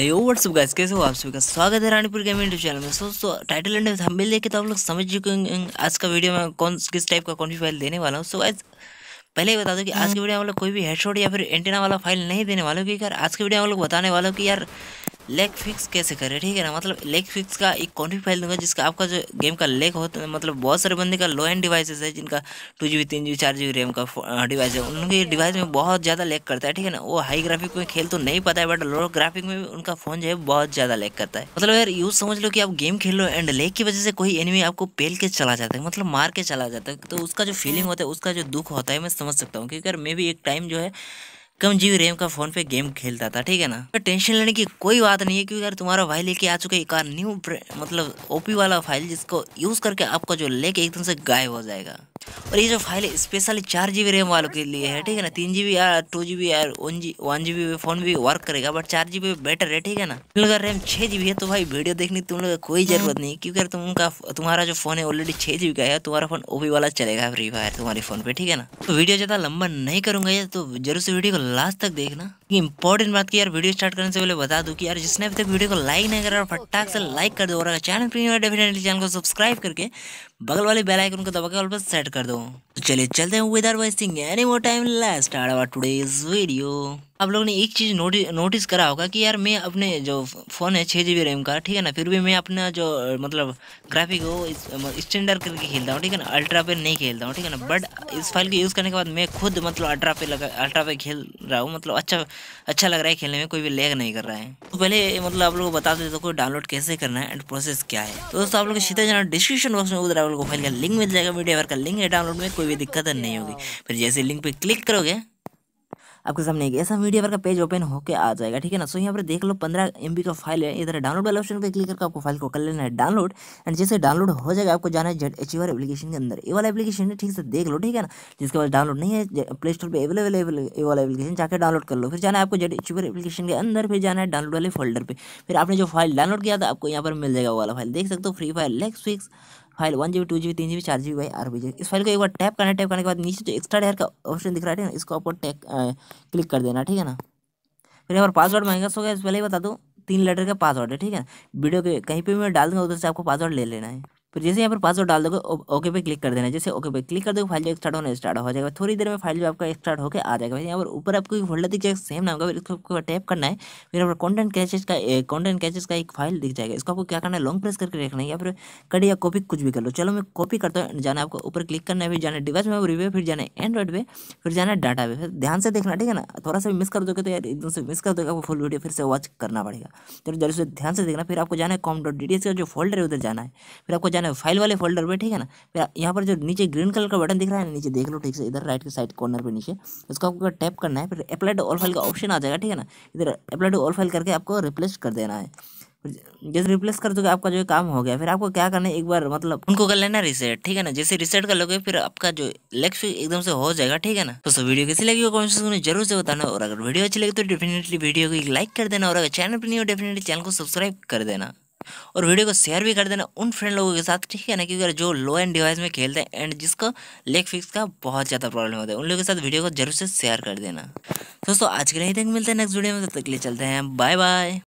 यो WhatsApp guys कैसे हो आप सभी का स्वागत है रानीपुर गेमिंग यूट्यूब चैनल में सो सो टाइटल एंड हमें लेके तो आप लोग समझ चुके आज का वीडियो में कौन किस टाइप का कौन सी फाइल देने वाला हूँ सो गाइस पहले ही बता दो कि आज के वीडियो हम्म। में हम लोग कोई भी हेडशॉट या फिर एंटीना वाला फाइल नहीं देने वाला क्योंकि यार आज के वीडियो में हम लोग बताने वाला हूँ कि यार लेग फिक्स कैसे करें ठीक है ना मतलब लेग फिक्स का एक कॉन्फिक फाइल दूंगा जिसका आपका जो गेम का लेग होता है मतलब बहुत सारे बंदे का लो एंड डिवाइसेस है जिनका टू जी बी तीन जी चार जी बी रैम का डिवाइस है उनके डिवाइस में बहुत ज़्यादा लेग करता है ठीक है ना वो हाई ग्राफिक में खेल तो नहीं पता है बट लो ग्राफिक में भी उनका फ़ोन जो है बहुत ज़्यादा लेग करता है मतलब यार यूज़ समझ लो कि आप गेम खेल लो एंड लेग की वजह से कोई एनिमी आपको पेल के चला जाता है मतलब मार के चला जाता है तो उसका जो फीलिंग होता है उसका जो दुख होता है मैं समझ सकता हूँ क्योंकि यार मैं भी एक टाइम जो है कम जीबी रैम का फोन पे गेम खेलता था ठीक है ना तो टेंशन लेने की कोई बात नहीं है क्योंकि यार तुम्हारा भाई लेके आ चुका है एक न्यू मतलब ओपी वाला फाइल जिसको यूज करके आपका जो लेक एकदम से गायब हो जाएगा और ये जो फाइल है स्पेशली चार जी बी रैम वालों के लिए है ठीक है ना तीन जी बी यार टू जी बी यार one G one G B phone भी वर्क करेगा बट चार जी बी बेटर है ठीक है ना तुम लोग रैम छः जी बी है तो भाई वीडियो देखने की तुम लोग कोई जरूरत नहीं क्योंकि अगर तुमका तुम्हारा जो फोन है ऑलरेडी छः जी बी का है तुम्हारा फोन ओपी वाला चलेगा फ्री फायर तुम्हारे फोन पे ठीक है ना तो वीडियो ज़्यादा लंबा नहीं करूँगा तो जरूर से वीडियो को लास्ट तक देखना की इंपॉर्टेंट बात की यार वीडियो स्टार्ट करने से पहले बता दूं कि यार जिसने अभी तक वीडियो को लाइक नहीं करा फटाक से लाइक कर दो और चैनल प्रीमियम डेफिनेटली चैनल को सब्सक्राइब करके बगल वाले बेल आइकन को दबाकर ऑल पर सेट कर दो तो चलिए चलते हैं without wasting any more time लास्ट स्टार्ट अवर टुडेज वीडियो आप लोगों ने एक चीज़ नोटि नोटिस करा होगा कि यार मैं अपने जो फ़ोन है छः जी रैम का ठीक है ना फिर भी मैं अपना जो मतलब ग्राफिक हो स्टैंडर्ड मतलब करके खेलता हूँ ठीक है ना अल्ट्रा पे नहीं खेलता हूँ ठीक है ना बट इस फाइल को यूज़ करने के बाद मैं खुद मतलब अल्ट्रा पे लगा अल्ट्रा पे खेल रहा हूँ मतलब अच्छा अच्छा लग रहा है खेलने में कोई भी लैग नहीं कर रहा है तो पहले मतलब आप लोग बता देते को डाउनलोड कैसे करना है एंड प्रोसेस क्या है तो दोस्तों आप लोग सीधा जाना डिस्क्रिप्शन बॉक्स में उधर आप लोग को फाइल का लिंक मिल जाएगा वीडियो भर का लिंक है डाउनलोड में कोई भी दिक्कत नहीं होगी फिर जैसे लिंक पर क्लिक करोगे आपके सामने एक ऐसा मीडिया का पेज ओपन होकर आ जाएगा ठीक है ना सो यहाँ पर देख लो पंद्रह एम का फाइल है इधर डाउनलोड वाले ऑप्शन पर क्लिक करके आपको फाइल को कर लेना है डाउनलोड एंड जैसे डाउनलोड हो जाएगा आपको जाना है जेड एच एप्लीकेशन के अंदर ये वाला एप्लीकेशन है ठीक से देख लो ठीक है ना जिसके पास डाउनलोड नहीं है प्ले स्टोर पर अवेलेबल ये वाला एप्लीकेशन जाकर डाउनलोड कर लो फिर जाना है आपको जेड एच एप्लीकेशन के अंदर फिर जाना है डाउनलोड वाले फोल्डर पर फिर आपने जो फाइल डाउनलोड किया था आपको यहाँ पर मिल जाएगा वाला फाइल देख सकते हो Free Fire lag fix file one G two G B तीन जी बी चार G B by R B इस फाइल को एक बार टैप करना टैप करने के बाद नीचे जो एक्स्ट्रा लेयर का ऑप्शन दिख रहा है ना इसको आपको टैप क्लिक कर देना ठीक है ना फिर यहाँ पर पासवर्ड मांगेगा सो गया पहले ही बता दूँ तीन लेटर का पासवर्ड है ठीक है वीडियो के कहीं पर मैं डाल दूँगा उधर से आपको पासवर्ड ले लेना है फिर तो जैसे यहाँ पर पासवर्ड डाल दोगे ओके पे क्लिक कर देना जैसे ओके पे क्लिक कर दोगे फाइल जो स्टार्ट होने स्टार्ट हो जाएगा थोड़ी देर में फाइल जो आपका स्टार्ट होकर आ जाएगा यहाँ पर ऊपर आपको एक फोल्डर दिख जाएगा सेम नाम का फिर इसको आपको टैप करना है फिर आपको कॉन्टेंट कैचेज का कॉन्टेंट कैचेज का एक फाइल दिख जाएगा इसको आपको क्या करना है लॉन्ग प्रेस करके रखना है या फिर कट या कॉपी कुछ भी कर लो चलो मैं कॉपी करता हूँ जाना आपको ऊपर क्लिक करना है फिर जाना डिवाइस में रिव्यू फिर जाना एंड्रॉइड पे फिर जाना डाटा पे फिर ध्यान से देखना ठीक है ना थोड़ा सा मिस कर दोगे तो यार एकदम से मिस कर दोगे आपको फुल वीडियो फिर से वॉच करना पड़ेगा चलो तो जरूर से ध्यान से देखना फिर आपको जाना है कॉम डॉट डी का जो फोल्डर है उधर जाना है फिर आपको जाना ना फाइल वाले फोल्डर पर ठीक है ना फिर यहाँ पर जो नीचे ग्रीन कलर का बटन दिख रहा है ना नीचे देख लो ठीक से इधर राइट के साइड कॉर्नर पर नीचे उसको आपको टैप करना है फिर अप्लाई टू ऑल फाइल का ऑप्शन आ जाएगा ठीक है ना इधर अप्लाई टू ऑल फाइल करके आपको रिप्लेस कर देना है जैसे रिप्लेस कर दोगे आपका जो काम हो गया फिर आपको क्या करना है एक बार मतलब उनको कर लेना रिसेट ठीक है ना जैसे रिसेट कर लोगे फिर आपका जो लेक्स एकदम से हो जाएगा ठीक है ना तो वीडियो कैसी लगी कमेंट सेक्शन में जरूर से बताना और अगर वीडियो अच्छी लगी तो डेफिनेटली वीडियो को एक लाइक कर देना और अगर चैनल पर नहीं हो डेफिनेटली चैनल को सब्सक्राइब कर देना और वीडियो को शेयर भी कर देना उन फ्रेंड लोगों के साथ ठीक है ना क्योंकि जो लो एंड डिवाइस में खेलते हैं एंड जिसको लेग फिक्स का बहुत ज़्यादा प्रॉब्लम होता है उन लोगों के साथ वीडियो को जरूर से शेयर कर देना दोस्तों आज के लिए तक मिलते हैं नेक्स्ट वीडियो में तब तक के लिए चलते हैं बाय बाय